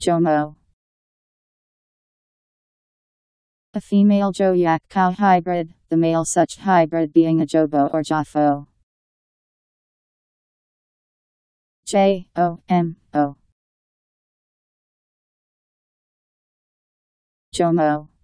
Jomo A female Joyak cow hybrid, the male such hybrid being a Jobo or Jafo. J O M O Jomo